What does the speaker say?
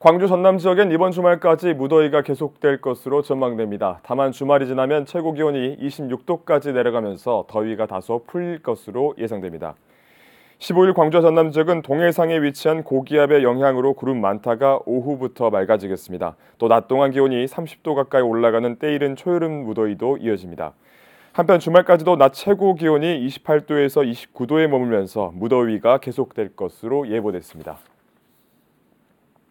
광주 전남 지역엔 이번 주말까지 무더위가 계속될 것으로 전망됩니다. 다만 주말이 지나면 최고 기온이 26도까지 내려가면서 더위가 다소 풀릴 것으로 예상됩니다. 15일 광주 전남 지역은 동해상에 위치한 고기압의 영향으로 구름 많다가 오후부터 맑아지겠습니다. 또 낮 동안 기온이 30도 가까이 올라가는 때이른 초여름 무더위도 이어집니다. 한편 주말까지도 낮 최고 기온이 28도에서 29도에 머물면서 무더위가 계속될 것으로 예보됐습니다.